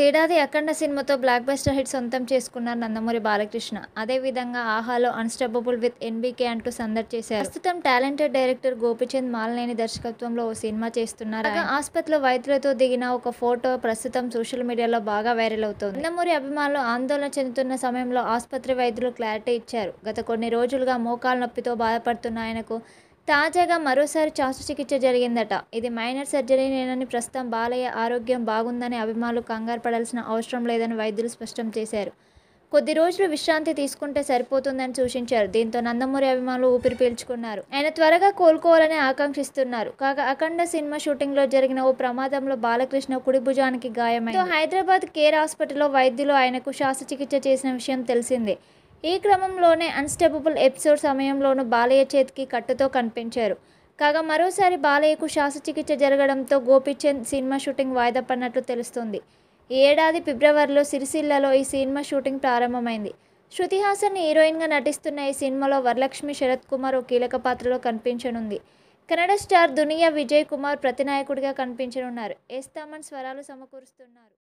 తేడాది అఖండ సినిమాతో block buster hit సొంతం చేసుకున్నారు నందమూరి బాలకృష్ణ అదేవిధంగా ఆహాలో అన్స్టబుల్ విత్ ఎన్బీకే అంటూ సందర్ చేశారు ప్రస్తుతం టాలెంటెడ్ డైరెక్టర్ గోపిచంద్ మాలనేని దర్శకత్వంలో ఓ సినిమా చేస్తున్నారు ఆసుపత్రిలో వైద్యులతో దిగిన ఒక ఫోటో ప్రస్తుతం సోషల్ మీడియాలో బాగా వైరల్ అవుతోంది నందమూరి అభిమానులు ఆందోళన చెందుతున్న సమయంలో ఆసుపత్రి వైద్యులు క్లారిటీ ఇచ్చారు గత కొన్ని రోజులుగా మోకాలు నొప్పితో బాధపడుతున్న ఆయనకు తాజాగా మరోసారి చాసు చికిత్స జరిగిందట ఇది మైనర్ సర్జరీ నేనని ప్రస్తుతం బాలయ్య ఆరోగ్యం బాగుందని అభిమానులు కంగారు పడాల్సిన అవసరం లేదని వైద్యులు స్పష్టం చేశారు కొద్ది రోజులు విశ్రాంతి తీసుకుంటే సరిపోతుందని సూచించారు దీంతో నందమూరి అభిమానులు ఊపిరి పీల్చుకున్నారు ఆయన త్వరగా కోలుకోవాలని ఆకాంక్షిస్తున్నారు కాగా అఖండ సినిమా షూటింగ్లో జరిగిన ఓ ప్రమాదంలో బాలకృష్ణ కుడి భుజానికి గాయమైంది హైదరాబాద్ కేర్ హాస్పిటల్లో వైద్యులు ఆయనకు చికిత్స చేసిన విషయం తెలిసిందే ఈ క్రమంలోనే అన్స్టెపబుల్ ఎపిసోడ్ సమయంలోనూ బాలయ్య చేతికి కట్టుతో కనిపించారు కాగా మరోసారి బాలయ్యకు శాస్త్రచికిత్స జరగడంతో గోపిచంద్ సినిమా షూటింగ్ వాయిదా పడినట్లు తెలుస్తుంది ఈ ఏడాది ఫిబ్రవరిలో సిరిసిల్లలో ఈ సినిమా షూటింగ్ ప్రారంభమైంది శృతి హాసన్ హీరోయిన్గా నటిస్తున్న ఈ సినిమాలో వరలక్ష్మి శరత్ కుమార్ ఓ కీలక పాత్రలో కనిపించనుంది కన్నడ స్టార్ దునియా విజయ్ కుమార్ ప్రతినాయకుడిగా కనిపించనున్నారు ఏస్తామన్ స్వరాలు సమకూరుస్తున్నారు